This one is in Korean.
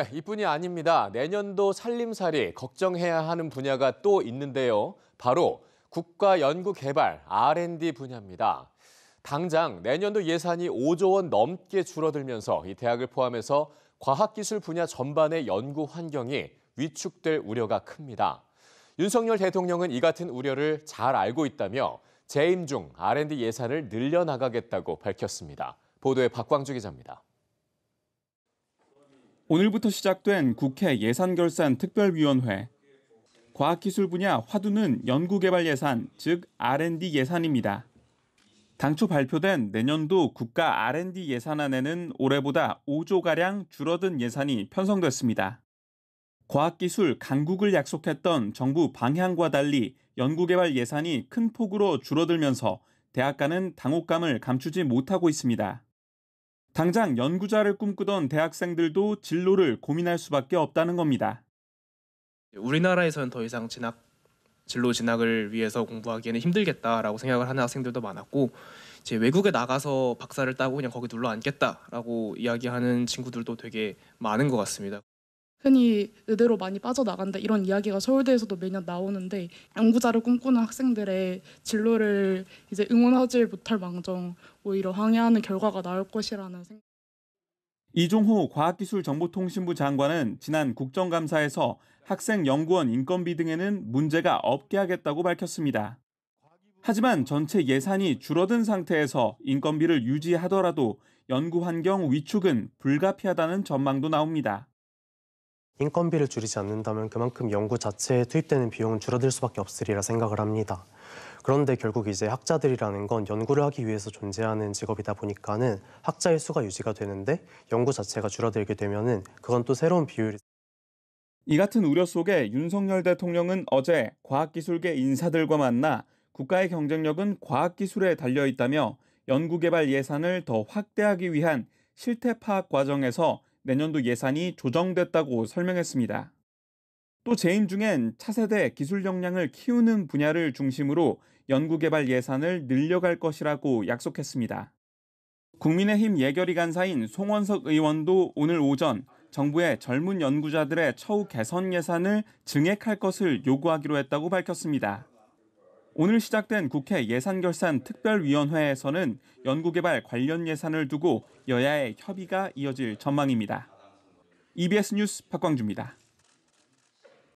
네, 이뿐이 아닙니다. 내년도 살림살이 걱정해야 하는 분야가 또 있는데요. 바로 국가연구개발 R&D 분야입니다. 당장 내년도 예산이 5조 원 넘게 줄어들면서 이 대학을 포함해서 과학기술 분야 전반의 연구 환경이 위축될 우려가 큽니다. 윤석열 대통령은 이 같은 우려를 잘 알고 있다며 재임 중 R&D 예산을 늘려나가겠다고 밝혔습니다. 보도에 박광주 기자입니다. 오늘부터 시작된 국회 예산결산 특별위원회. 과학기술 분야 화두는 연구개발 예산, 즉 R&D 예산입니다. 당초 발표된 내년도 국가 R&D 예산안에는 올해보다 5조가량 줄어든 예산이 편성됐습니다. 과학기술 강국을 약속했던 정부 방향과 달리 연구개발 예산이 큰 폭으로 줄어들면서 대학가는 당혹감을 감추지 못하고 있습니다. 당장 연구자를 꿈꾸던 대학생들도 진로를 고민할 수밖에 없다는 겁니다. 우리나라에서는 더 이상 진학 진로 진학을 위해서 공부하기에는 힘들겠다라고 생각을 하는 학생들도 많았고 이제 외국에 나가서 박사를 따고 그냥 거기 눌러 앉겠다라고 이야기하는 친구들도 되게 많은 것 같습니다. 흔히 의대로 많이 빠져나간다 이런 이야기가 서울대에서도 매년 나오는데 연구자를 꿈꾸는 학생들의 진로를 이제 응원하지 못할 망정 오히려 항해하는 결과가 나올 것이라는 생각. 이종호 과학기술정보통신부 장관은 지난 국정감사에서 학생 연구원 인건비 등에는 문제가 없게 하겠다고 밝혔습니다. 하지만 전체 예산이 줄어든 상태에서 인건비를 유지하더라도 연구 환경 위축은 불가피하다는 전망도 나옵니다. 인건비를 줄이지 않는다면 그만큼 연구 자체에 투입되는 비용은 줄어들 수밖에 없으리라 생각을 합니다. 그런데 결국 이제 학자들이라는 건 연구를 하기 위해서 존재하는 직업이다 보니까는 학자의 수가 유지가 되는데 연구 자체가 줄어들게 되면은 그건 또 새로운 비율이 이 같은 우려 속에 윤석열 대통령은 어제 과학기술계 인사들과 만나 국가의 경쟁력은 과학기술에 달려 있다며 연구개발 예산을 더 확대하기 위한 실태 파악 과정에서 내년도 예산이 조정됐다고 설명했습니다. 또 재임 중엔 차세대 기술 역량을 키우는 분야를 중심으로 연구개발 예산을 늘려갈 것이라고 약속했습니다. 국민의힘 예결위 간사인 송원석 의원도 오늘 오전 정부의 젊은 연구자들의 처우 개선 예산을 증액할 것을 요구하기로 했다고 밝혔습니다. 오늘 시작된 국회 예산결산 특별위원회에서는 연구개발 관련 예산을 두고 여야의 협의가 이어질 전망입니다. EBS 뉴스 박광주입니다.